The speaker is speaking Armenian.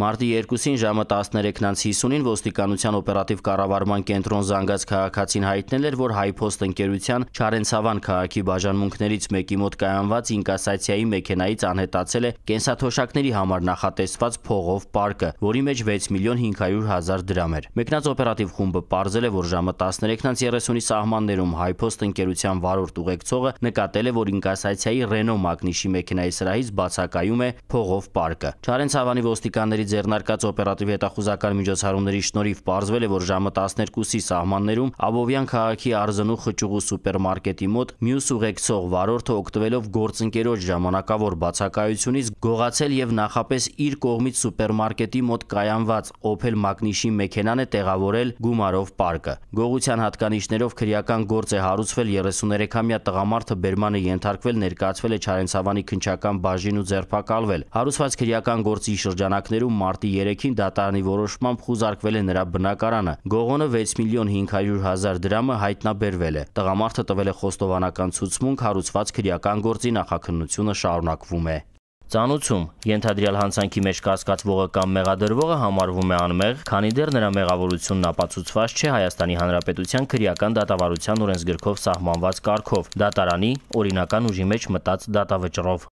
Մարտի 2-ին ժամը 13:50-ին ոստիկանության օպերատիվ կառավարման կենտրոն զանգած քաղաքացին հայտնել էր, որ Հայփոստ ընկերության Չարենցավան քաղաքի բաժանմունքներից մեկի մոտ կայանված ինկասացիայի մեքենայից անհետացել է կենսաթոշակների համար նախատեսված փողով պարկը, որի մեջ 6 միլիոն 500 հազար դրամ էր։ Մեկնած օպերատիվ խումբը ողջունել է, որ ժամը 13:30-ի սահմաններում Հայփոստ ընկերության վարորդ ուղեկցողը նկատել է, որ ինկասացիայի Renault Magnish-ի մեքենայի սրահից բացակայում է փողով պարկը։ Չարենցավանի ոստիկանների ձեռնարկած օպերատիվ հետախուզական միջոցառումների շնորհիվ պարզվել է, որ ժամը 12-ի սահմաններում Աբովյան քաղաքի Արզնու խճուղու սուպերմարկետի մոտ մյուս ուղեկցող վարորդը օգտվելով գործընկերոջ ժամանակավոր բացակայությունից գողացել եւ նախապես իր կողմից սուպերմարկետի մոտ կայանված Opel Magnish-ի մեքենան է տեղավորել Գումարով պարկը։ Գողության հատկանիշներով քրեական գործ է հարուցվել 33-ամյա տղամարդը բերմանը ենթարկվել ներկայացվել է Չարենցավանի քնչական բաժին ու ձերբակալվել։ Հարուցված քրեական գործի շրջանակներում մարտի 3-ին դատարանի որոշմամբ խուզարկվել է նրա բնակարանը։ Գողոնը 6 միլիոն 500 հազար դրամը հայտնաբերվել է։ Տղամարդը տվել է խոստովանական ցուցմունք հարուցված քրեական գործի նախաքննությունը շարունակվում է։ Ծանուցում ենթադրյալ հանցանքի մեջ կասկածվողը կամ մեղադրվողը համարվում է անմեղ, քանի դեռ նրա մեղավորությունն ապացուցված չէ Հայաստանի Հանրապետության քրեական դատավարության օրենսգրքով սահմանված կարգով, դատարանի օրինական ուժի մեջ մտած դատավճռով։